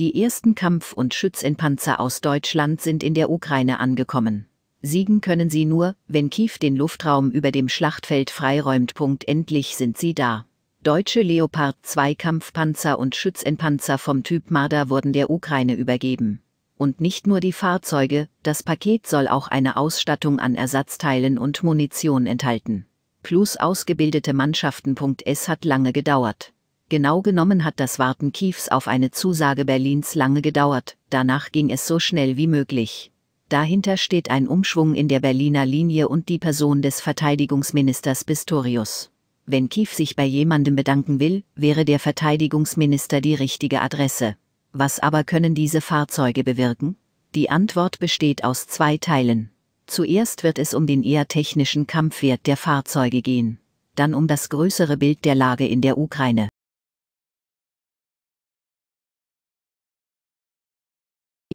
Die ersten Kampf- und Schützenpanzer aus Deutschland sind in der Ukraine angekommen. Siegen können sie nur, wenn Kiew den Luftraum über dem Schlachtfeld freiräumt. Punkt. Endlich sind sie da. Deutsche Leopard 2 Kampfpanzer und Schützenpanzer vom Typ Marder wurden der Ukraine übergeben. Und nicht nur die Fahrzeuge, das Paket soll auch eine Ausstattung an Ersatzteilen und Munition enthalten. Plus ausgebildete Mannschaften. Es hat lange gedauert. Genau genommen hat das Warten Kiefs auf eine Zusage Berlins lange gedauert, danach ging es so schnell wie möglich. Dahinter steht ein Umschwung in der Berliner Linie und die Person des Verteidigungsministers Pistorius. Wenn Kief sich bei jemandem bedanken will, wäre der Verteidigungsminister die richtige Adresse. Was aber können diese Fahrzeuge bewirken? Die Antwort besteht aus zwei Teilen. Zuerst wird es um den eher technischen Kampfwert der Fahrzeuge gehen, dann um das größere Bild der Lage in der Ukraine.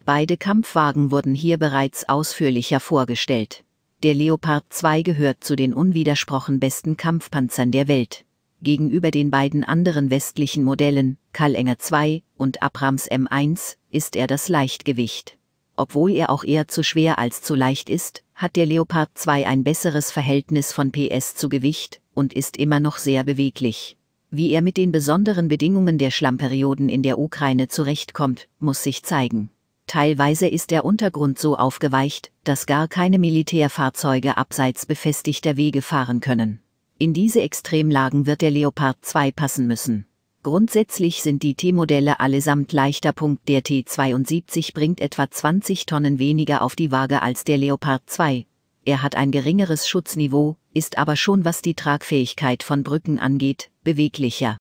Beide Kampfwagen wurden hier bereits ausführlicher vorgestellt. Der Leopard 2 gehört zu den unwidersprochen besten Kampfpanzern der Welt. Gegenüber den beiden anderen westlichen Modellen, Enger 2 und Abrams M1, ist er das Leichtgewicht. Obwohl er auch eher zu schwer als zu leicht ist, hat der Leopard 2 ein besseres Verhältnis von PS zu Gewicht und ist immer noch sehr beweglich. Wie er mit den besonderen Bedingungen der Schlammperioden in der Ukraine zurechtkommt, muss sich zeigen. Teilweise ist der Untergrund so aufgeweicht, dass gar keine Militärfahrzeuge abseits befestigter Wege fahren können. In diese Extremlagen wird der Leopard 2 passen müssen. Grundsätzlich sind die T-Modelle allesamt leichter. Punkt der T72 bringt etwa 20 Tonnen weniger auf die Waage als der Leopard 2. Er hat ein geringeres Schutzniveau, ist aber schon was die Tragfähigkeit von Brücken angeht, beweglicher.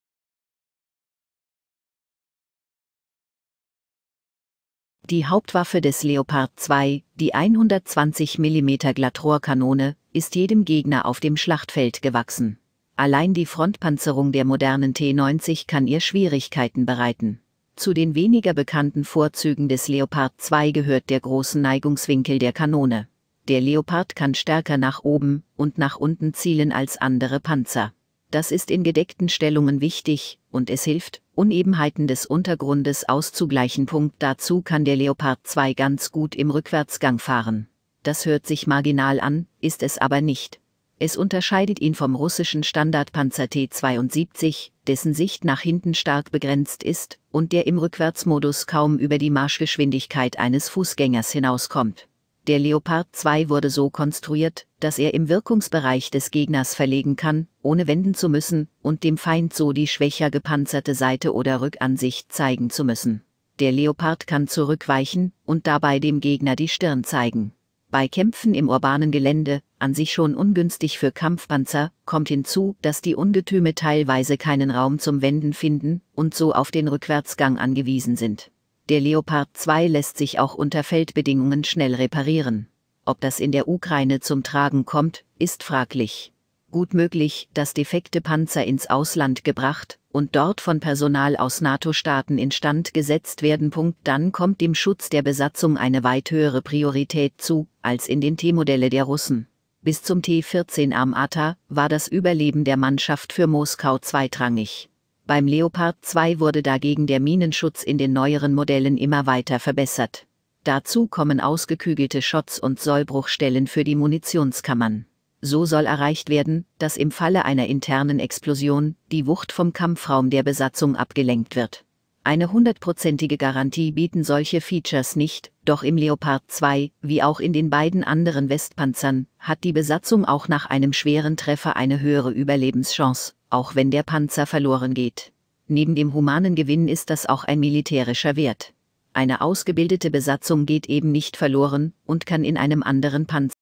Die Hauptwaffe des Leopard 2, die 120 mm Glattrohrkanone, ist jedem Gegner auf dem Schlachtfeld gewachsen. Allein die Frontpanzerung der modernen T-90 kann ihr Schwierigkeiten bereiten. Zu den weniger bekannten Vorzügen des Leopard 2 gehört der große Neigungswinkel der Kanone. Der Leopard kann stärker nach oben und nach unten zielen als andere Panzer. Das ist in gedeckten Stellungen wichtig, und es hilft, Unebenheiten des Untergrundes auszugleichen. Punkt dazu kann der Leopard 2 ganz gut im Rückwärtsgang fahren. Das hört sich marginal an, ist es aber nicht. Es unterscheidet ihn vom russischen Standardpanzer T-72, dessen Sicht nach hinten stark begrenzt ist und der im Rückwärtsmodus kaum über die Marschgeschwindigkeit eines Fußgängers hinauskommt. Der Leopard 2 wurde so konstruiert, dass er im Wirkungsbereich des Gegners verlegen kann, ohne wenden zu müssen, und dem Feind so die schwächer gepanzerte Seite oder Rückansicht zeigen zu müssen. Der Leopard kann zurückweichen und dabei dem Gegner die Stirn zeigen. Bei Kämpfen im urbanen Gelände, an sich schon ungünstig für Kampfpanzer, kommt hinzu, dass die Ungetüme teilweise keinen Raum zum Wenden finden und so auf den Rückwärtsgang angewiesen sind. Der Leopard 2 lässt sich auch unter Feldbedingungen schnell reparieren. Ob das in der Ukraine zum Tragen kommt, ist fraglich. Gut möglich, dass defekte Panzer ins Ausland gebracht und dort von Personal aus NATO-Staaten instand gesetzt werden. Punkt. Dann kommt dem Schutz der Besatzung eine weit höhere Priorität zu, als in den T-Modelle der Russen. Bis zum T-14 am ATA war das Überleben der Mannschaft für Moskau zweitrangig. Beim Leopard 2 wurde dagegen der Minenschutz in den neueren Modellen immer weiter verbessert. Dazu kommen ausgekügelte Schotts und Sollbruchstellen für die Munitionskammern. So soll erreicht werden, dass im Falle einer internen Explosion die Wucht vom Kampfraum der Besatzung abgelenkt wird. Eine hundertprozentige Garantie bieten solche Features nicht, doch im Leopard 2, wie auch in den beiden anderen Westpanzern, hat die Besatzung auch nach einem schweren Treffer eine höhere Überlebenschance auch wenn der Panzer verloren geht. Neben dem humanen Gewinn ist das auch ein militärischer Wert. Eine ausgebildete Besatzung geht eben nicht verloren und kann in einem anderen Panzer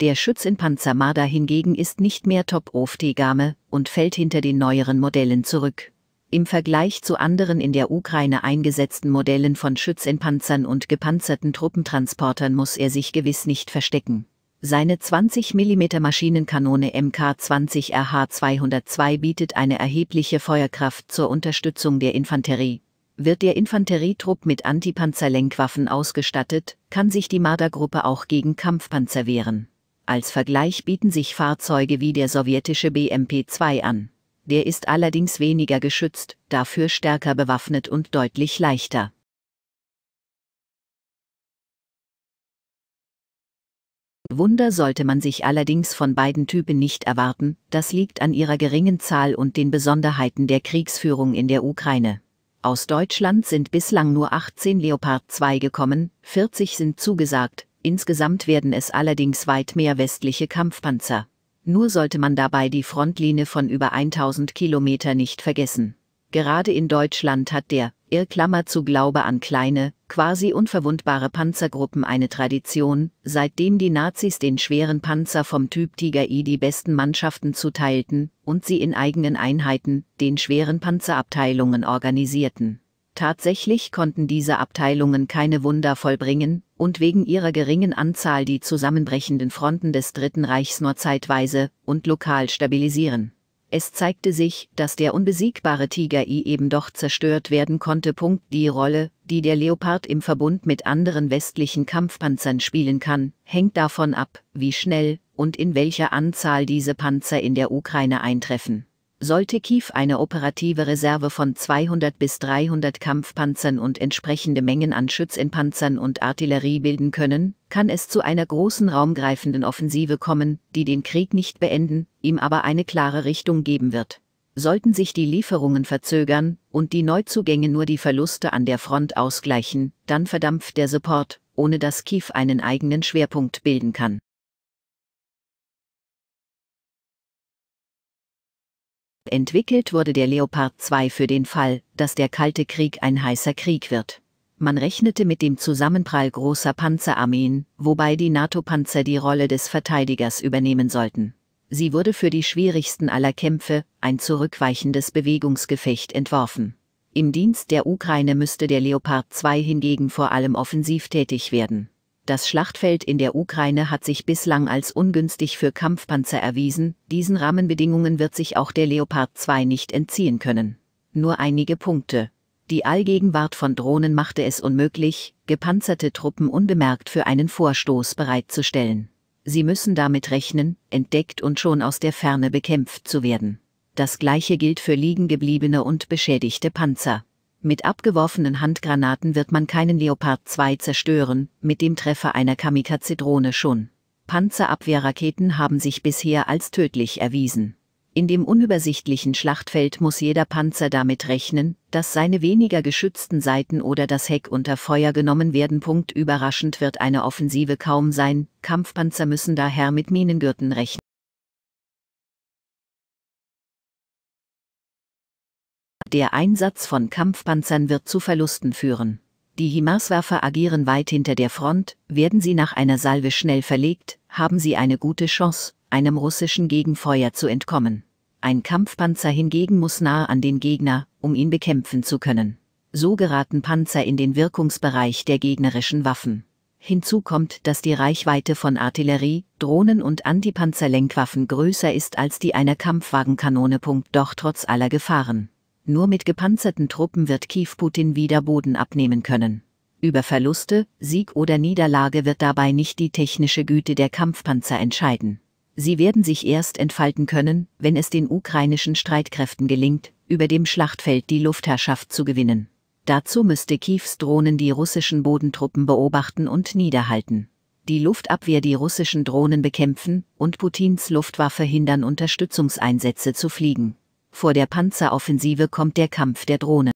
Der Schütz in Panzermarder hingegen ist nicht mehr top of the game und fällt hinter den neueren Modellen zurück. Im Vergleich zu anderen in der Ukraine eingesetzten Modellen von Schützenpanzern und gepanzerten Truppentransportern muss er sich gewiss nicht verstecken. Seine 20 mm Maschinenkanone MK20 RH202 bietet eine erhebliche Feuerkraft zur Unterstützung der Infanterie. Wird der Infanterietrupp mit Antipanzerlenkwaffen ausgestattet, kann sich die Mardergruppe auch gegen Kampfpanzer wehren. Als Vergleich bieten sich Fahrzeuge wie der sowjetische BMP-2 an. Der ist allerdings weniger geschützt, dafür stärker bewaffnet und deutlich leichter. Wunder sollte man sich allerdings von beiden Typen nicht erwarten, das liegt an ihrer geringen Zahl und den Besonderheiten der Kriegsführung in der Ukraine. Aus Deutschland sind bislang nur 18 Leopard 2 gekommen, 40 sind zugesagt, insgesamt werden es allerdings weit mehr westliche Kampfpanzer. Nur sollte man dabei die Frontlinie von über 1000 Kilometer nicht vergessen. Gerade in Deutschland hat der Ir Klammer zu Glaube an kleine, quasi unverwundbare Panzergruppen eine Tradition, seitdem die Nazis den schweren Panzer vom Typ Tiger I die besten Mannschaften zuteilten und sie in eigenen Einheiten, den schweren Panzerabteilungen organisierten. Tatsächlich konnten diese Abteilungen keine Wunder vollbringen, und wegen ihrer geringen Anzahl die zusammenbrechenden Fronten des Dritten Reichs nur zeitweise und lokal stabilisieren. Es zeigte sich, dass der unbesiegbare Tiger I eben doch zerstört werden konnte. Die Rolle, die der Leopard im Verbund mit anderen westlichen Kampfpanzern spielen kann, hängt davon ab, wie schnell und in welcher Anzahl diese Panzer in der Ukraine eintreffen sollte Kiew eine operative Reserve von 200 bis 300 Kampfpanzern und entsprechende Mengen an Schützenpanzern und Artillerie bilden können, kann es zu einer großen raumgreifenden Offensive kommen, die den Krieg nicht beenden, ihm aber eine klare Richtung geben wird. Sollten sich die Lieferungen verzögern und die Neuzugänge nur die Verluste an der Front ausgleichen, dann verdampft der Support, ohne dass Kiew einen eigenen Schwerpunkt bilden kann. Entwickelt wurde der Leopard 2 für den Fall, dass der Kalte Krieg ein heißer Krieg wird. Man rechnete mit dem Zusammenprall großer Panzerarmeen, wobei die NATO-Panzer die Rolle des Verteidigers übernehmen sollten. Sie wurde für die schwierigsten aller Kämpfe, ein zurückweichendes Bewegungsgefecht entworfen. Im Dienst der Ukraine müsste der Leopard 2 hingegen vor allem offensiv tätig werden. Das Schlachtfeld in der Ukraine hat sich bislang als ungünstig für Kampfpanzer erwiesen, diesen Rahmenbedingungen wird sich auch der Leopard 2 nicht entziehen können. Nur einige Punkte. Die Allgegenwart von Drohnen machte es unmöglich, gepanzerte Truppen unbemerkt für einen Vorstoß bereitzustellen. Sie müssen damit rechnen, entdeckt und schon aus der Ferne bekämpft zu werden. Das gleiche gilt für liegengebliebene und beschädigte Panzer. Mit abgeworfenen Handgranaten wird man keinen Leopard 2 zerstören, mit dem Treffer einer Kamikaze-Drohne schon. Panzerabwehrraketen haben sich bisher als tödlich erwiesen. In dem unübersichtlichen Schlachtfeld muss jeder Panzer damit rechnen, dass seine weniger geschützten Seiten oder das Heck unter Feuer genommen werden. Punkt überraschend wird eine Offensive kaum sein, Kampfpanzer müssen daher mit Minengürten rechnen. Der Einsatz von Kampfpanzern wird zu Verlusten führen. Die HIMARS-Werfer agieren weit hinter der Front, werden sie nach einer Salve schnell verlegt, haben sie eine gute Chance, einem russischen Gegenfeuer zu entkommen. Ein Kampfpanzer hingegen muss nahe an den Gegner, um ihn bekämpfen zu können. So geraten Panzer in den Wirkungsbereich der gegnerischen Waffen. Hinzu kommt, dass die Reichweite von Artillerie, Drohnen und Antipanzerlenkwaffen größer ist als die einer Kampfwagenkanone. Doch trotz aller Gefahren nur mit gepanzerten Truppen wird Kiew Putin wieder Boden abnehmen können. Über Verluste, Sieg oder Niederlage wird dabei nicht die technische Güte der Kampfpanzer entscheiden. Sie werden sich erst entfalten können, wenn es den ukrainischen Streitkräften gelingt, über dem Schlachtfeld die Luftherrschaft zu gewinnen. Dazu müsste Kiews Drohnen die russischen Bodentruppen beobachten und niederhalten. Die Luftabwehr die russischen Drohnen bekämpfen und Putins Luftwaffe hindern Unterstützungseinsätze zu fliegen vor der Panzeroffensive kommt der Kampf der Drohnen.